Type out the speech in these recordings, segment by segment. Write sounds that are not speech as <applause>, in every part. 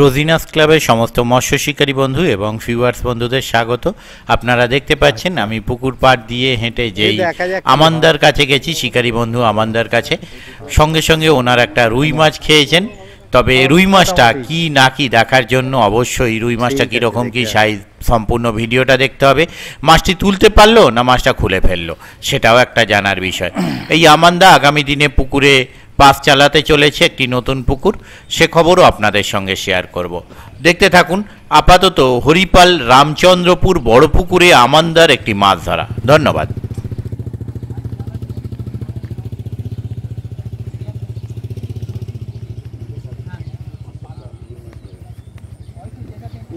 রোজিনাস ক্লাবের সমস্ত মৎস্য শিকারী বন্ধু এবং ফিউয়ার্স বন্ধুদের স্বাগত আপনারা দেখতে পাচ্ছেন আমি পুকুর পাড় দিয়ে হেঁটে যেই আমানদার কাছে গেছি শিকারী বন্ধু আমান্দার কাছে সঙ্গে সঙ্গে ওনার একটা রুই মাছ খেয়েছেন তবে হ্যাঁ, রুই মাছটা কি না কি দেখার জন্য অবশ্যই রুই মাছটা কীরকম কী সাইজ সম্পূর্ণ ভিডিওটা দেখতে হবে মাছটি তুলতে পারলো না মাছটা খুলে ফেললো সেটাও একটা জানার বিষয় <clears throat> এই আমান্দা আগামী দিনে পুকুরে পাস চালাতে চলেছে একটি নতুন পুকুর সে খবরও আপনাদের সঙ্গে শেয়ার করব দেখতে থাকুন আপাতত হরিপাল রামচন্দ্রপুর বড় পুকুরে আমান্দার একটি মাছ ধরা ধন্যবাদ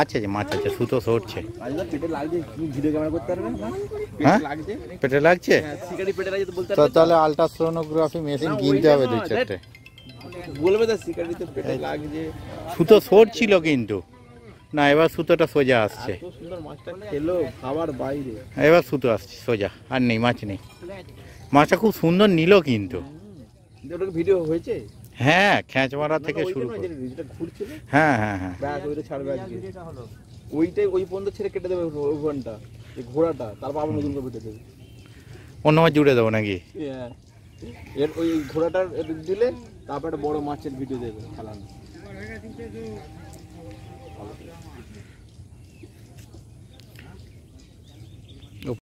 আচ্ছা যে মাছ আছে সুতো সরছে হ্যাঁ? পেটে লাগছে তো তাহলে আলট্রাসোনোগ্রাফি মেশিন কিনতে হবে দুই চারটে বলবে পেটে লাগছে সুতো সরছিল কিন্তু না এবার সুতোটা সোজা আসছে এবার সুতো আসছে সোজা আর নেই মাছ নেই মাছটা খুব সুন্দর নিল কিন্তু ভিডিও হয়েছে হ্যাঁ খ্যাঁচ মারা থেকে শুরু করে হ্যাঁ হ্যাঁ হ্যাঁ ওইটা ছাড়বে আজকে ওইটাই ওই পর্যন্ত ছেড়ে কেটে দেবে ওখানটা এই ঘোড়াটা তারপর আবার নতুন করে দেবে অন্য মাছ জুড়ে দেবো নাকি হ্যাঁ। এর ওই ঘোড়াটার দিলে তারপর একটা বড় মাছের ভিডিও দেবে খেলানো